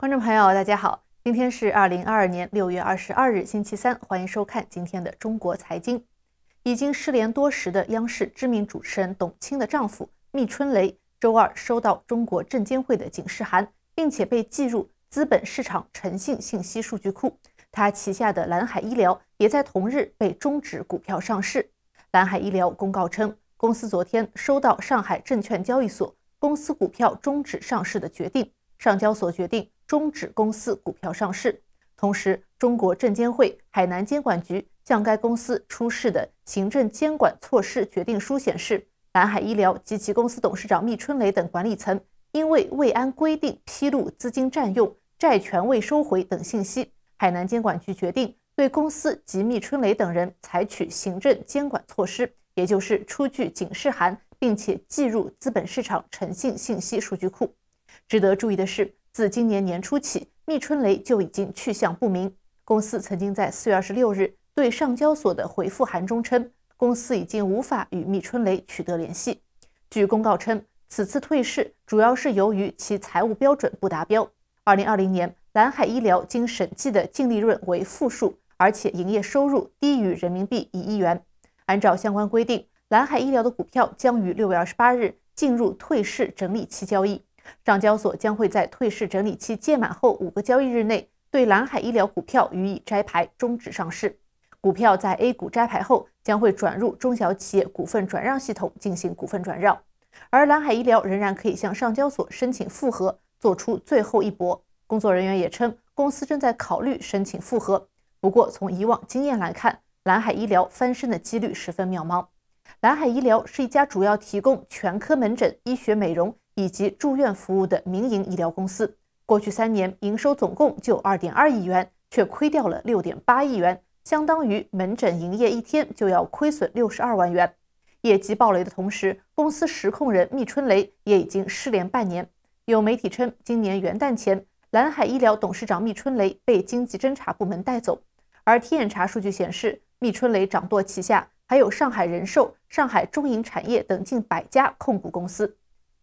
观众朋友，大家好，今天是二零二二年六月二十二日，星期三，欢迎收看今天的中国财经。已经失联多时的央视知名主持人董卿的丈夫密春雷，周二收到中国证监会的警示函，并且被记入资本市场诚信信息数据库。他旗下的蓝海医疗也在同日被终止股票上市。蓝海医疗公告称，公司昨天收到上海证券交易所公司股票终止上市的决定，上交所决定。终止公司股票上市。同时，中国证监会海南监管局向该公司出示的行政监管措施决定书显示，南海医疗及其公司董事长密春雷等管理层因为未按规定披露资金占用、债权未收回等信息，海南监管局决定对公司及密春雷等人采取行政监管措施，也就是出具警示函，并且记入资本市场诚信信息数据库。值得注意的是。自今年年初起，密春雷就已经去向不明。公司曾经在四月二十六日对上交所的回复函中称，公司已经无法与密春雷取得联系。据公告称，此次退市主要是由于其财务标准不达标。二零二零年，蓝海医疗经审计的净利润为负数，而且营业收入低于人民币一亿元。按照相关规定，蓝海医疗的股票将于六月二十八日进入退市整理期交易。上交所将会在退市整理期届满后五个交易日内对蓝海医疗股票予以摘牌，终止上市。股票在 A 股摘牌后，将会转入中小企业股份转让系统进行股份转让。而蓝海医疗仍然可以向上交所申请复核，做出最后一搏。工作人员也称，公司正在考虑申请复核。不过，从以往经验来看，蓝海医疗翻身的几率十分渺茫。蓝海医疗是一家主要提供全科门诊、医学美容。以及住院服务的民营医疗公司，过去三年营收总共就二点二亿元，却亏掉了六点八亿元，相当于门诊营业一天就要亏损六十二万元。业绩暴雷的同时，公司实控人密春雷也已经失联半年。有媒体称，今年元旦前，蓝海医疗董事长密春雷被经济侦查部门带走。而天眼查数据显示，密春雷掌舵旗下还有上海人寿、上海中银产业等近百家控股公司。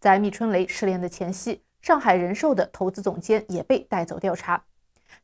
在密春雷失联的前夕，上海人寿的投资总监也被带走调查。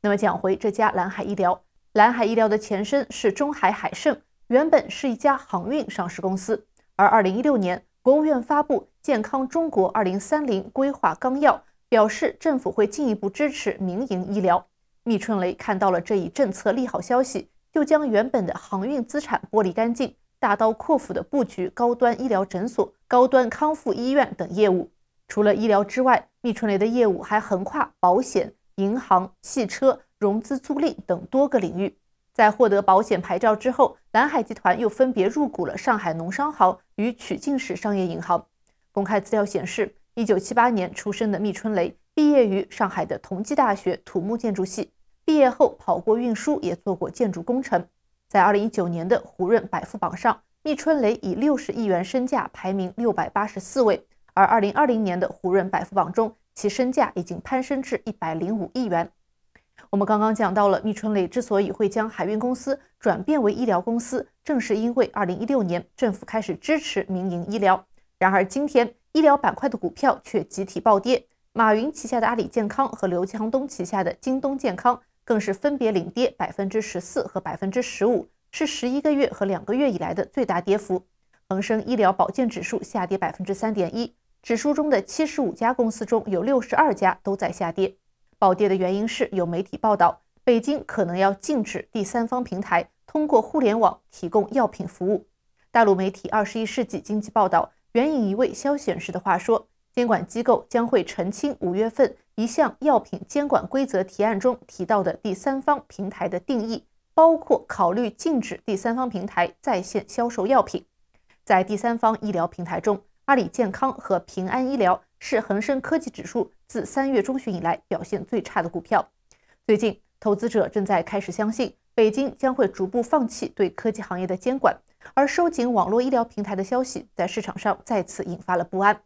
那么讲回这家蓝海医疗，蓝海医疗的前身是中海海盛，原本是一家航运上市公司。而二零一六年，国务院发布《健康中国二零三零规划纲要》，表示政府会进一步支持民营医疗。密春雷看到了这一政策利好消息，就将原本的航运资产剥离干净，大刀阔斧的布局高端医疗诊所。高端康复医院等业务，除了医疗之外，密春雷的业务还横跨保险、银行、汽车、融资租赁等多个领域。在获得保险牌照之后，蓝海集团又分别入股了上海农商行与曲靖市商业银行。公开资料显示，一九七八年出生的密春雷毕业于上海的同济大学土木建筑系，毕业后跑过运输，也做过建筑工程。在二零一九年的胡润百富榜上。密春雷以六十亿元身价排名六百八十四位，而二零二零年的胡润百富榜中，其身价已经攀升至一百零五亿元。我们刚刚讲到了，密春雷之所以会将海运公司转变为医疗公司，正是因为二零一六年政府开始支持民营医疗。然而今天，医疗板块的股票却集体暴跌，马云旗下的阿里健康和刘强东旗下的京东健康更是分别领跌百分之十四和百分之十五。是十一个月和两个月以来的最大跌幅。恒生医疗保健指数下跌百分之三点一，指数中的七十五家公司中有六十二家都在下跌。暴跌的原因是有媒体报道，北京可能要禁止第三方平台通过互联网提供药品服务。大陆媒体《二十一世纪经济报道》援引一位消息人士的话说，监管机构将会澄清五月份一项药品监管规则提案中提到的第三方平台的定义。包括考虑禁止第三方平台在线销售药品，在第三方医疗平台中，阿里健康和平安医疗是恒生科技指数自三月中旬以来表现最差的股票。最近，投资者正在开始相信北京将会逐步放弃对科技行业的监管，而收紧网络医疗平台的消息在市场上再次引发了不安。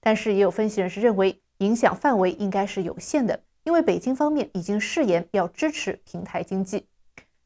但是，也有分析人士认为，影响范围应该是有限的，因为北京方面已经誓言要支持平台经济。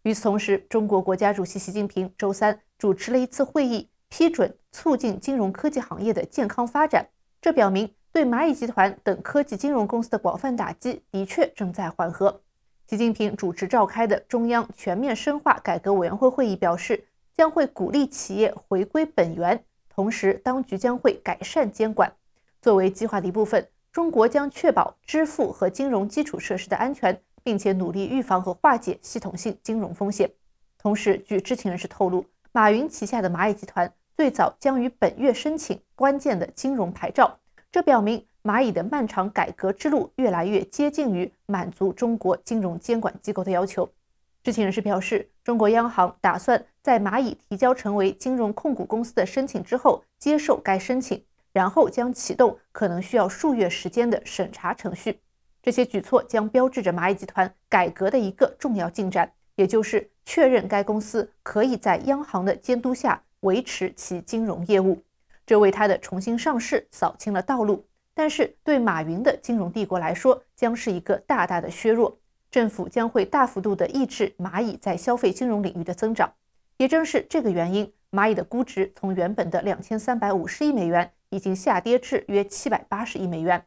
与此同时，中国国家主席习近平周三主持了一次会议，批准促进金融科技行业的健康发展。这表明对蚂蚁集团等科技金融公司的广泛打击的确正在缓和。习近平主持召开的中央全面深化改革委员会会议表示，将会鼓励企业回归本源，同时当局将会改善监管。作为计划的一部分，中国将确保支付和金融基础设施的安全。并且努力预防和化解系统性金融风险。同时，据知情人士透露，马云旗下的蚂蚁集团最早将于本月申请关键的金融牌照，这表明蚂蚁的漫长改革之路越来越接近于满足中国金融监管机构的要求。知情人士表示，中国央行打算在蚂蚁提交成为金融控股公司的申请之后接受该申请，然后将启动可能需要数月时间的审查程序。这些举措将标志着蚂蚁集团改革的一个重要进展，也就是确认该公司可以在央行的监督下维持其金融业务，这为它的重新上市扫清了道路。但是，对马云的金融帝国来说，将是一个大大的削弱。政府将会大幅度的抑制蚂蚁在消费金融领域的增长。也正是这个原因，蚂蚁的估值从原本的两千三百五十亿美元已经下跌至约七百八十亿美元。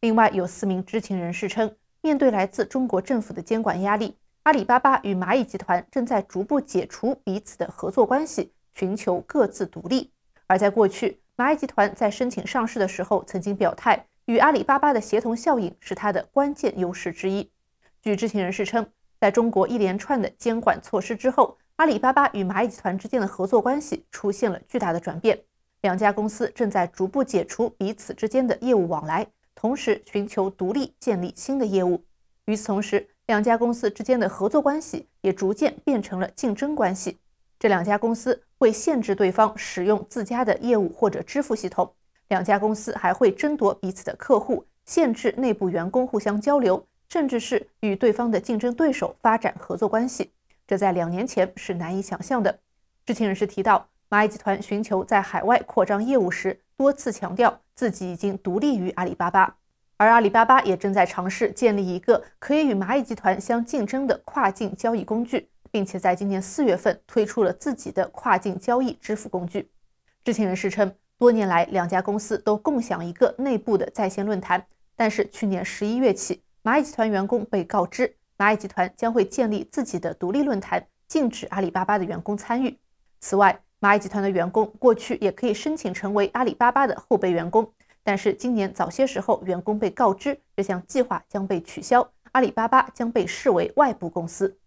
另外有四名知情人士称，面对来自中国政府的监管压力，阿里巴巴与蚂蚁集团正在逐步解除彼此的合作关系，寻求各自独立。而在过去，蚂蚁集团在申请上市的时候曾经表态，与阿里巴巴的协同效应是它的关键优势之一。据知情人士称，在中国一连串的监管措施之后，阿里巴巴与蚂蚁集团之间的合作关系出现了巨大的转变，两家公司正在逐步解除彼此之间的业务往来。同时寻求独立建立新的业务，与此同时，两家公司之间的合作关系也逐渐变成了竞争关系。这两家公司会限制对方使用自家的业务或者支付系统，两家公司还会争夺彼此的客户，限制内部员工互相交流，甚至是与对方的竞争对手发展合作关系。这在两年前是难以想象的。知情人士提到，蚂蚁集团寻求在海外扩张业务时，多次强调。自己已经独立于阿里巴巴，而阿里巴巴也正在尝试建立一个可以与蚂蚁集团相竞争的跨境交易工具，并且在今年四月份推出了自己的跨境交易支付工具。知情人士称，多年来两家公司都共享一个内部的在线论坛，但是去年十一月起，蚂蚁集团员工被告知蚂蚁集团将会建立自己的独立论坛，禁止阿里巴巴的员工参与。此外，蚂蚁集团的员工过去也可以申请成为阿里巴巴的后备员工，但是今年早些时候，员工被告知这项计划将被取消，阿里巴巴将被视为外部公司。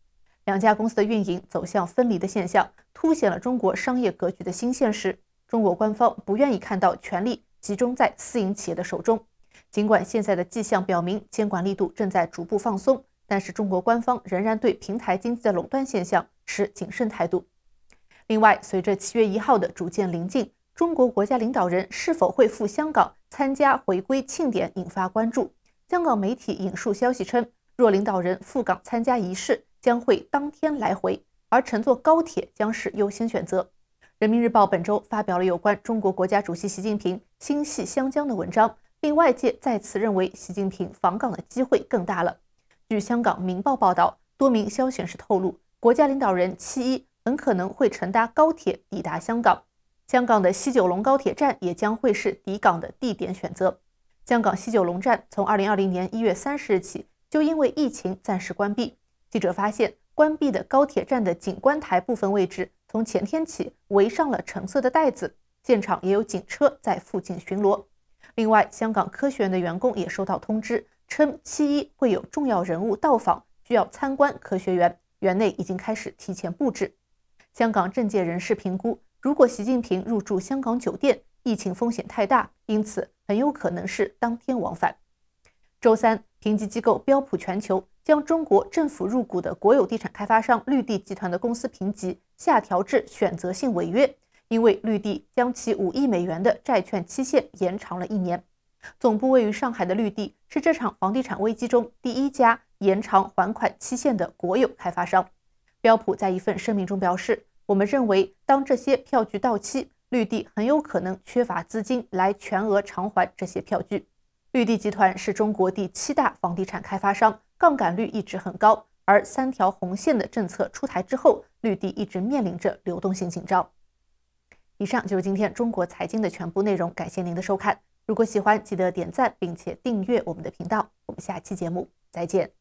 两家公司的运营走向分离的现象，凸显了中国商业格局的新现实。中国官方不愿意看到权力集中在私营企业的手中。尽管现在的迹象表明监管力度正在逐步放松，但是中国官方仍然对平台经济的垄断现象持谨慎态度。另外，随着七月一号的逐渐临近，中国国家领导人是否会赴香港参加回归庆典引发关注。香港媒体引述消息称，若领导人赴港参加仪式，将会当天来回，而乘坐高铁将是优先选择。人民日报本周发表了有关中国国家主席习近平心系湘江的文章，令外界再次认为习近平访港的机会更大了。据香港明报报道，多名消息人士透露，国家领导人七一。很可能会乘搭高铁抵达香港，香港的西九龙高铁站也将会是抵港的地点选择。香港西九龙站从二零二零年一月三十日起就因为疫情暂时关闭。记者发现，关闭的高铁站的景观台部分位置从前天起围上了橙色的袋子，现场也有警车在附近巡逻。另外，香港科学院的员工也收到通知，称七一会有重要人物到访，需要参观科学园，园内已经开始提前布置。香港政界人士评估，如果习近平入住香港酒店，疫情风险太大，因此很有可能是当天往返。周三，评级机构标普全球将中国政府入股的国有地产开发商绿地集团的公司评级下调至选择性违约，因为绿地将其五亿美元的债券期限延长了一年。总部位于上海的绿地是这场房地产危机中第一家延长还款期限的国有开发商。标普在一份声明中表示：“我们认为，当这些票据到期，绿地很有可能缺乏资金来全额偿还这些票据。”绿地集团是中国第七大房地产开发商，杠杆率一直很高。而三条红线的政策出台之后，绿地一直面临着流动性紧张。以上就是今天中国财经的全部内容，感谢您的收看。如果喜欢，记得点赞并且订阅我们的频道。我们下期节目再见。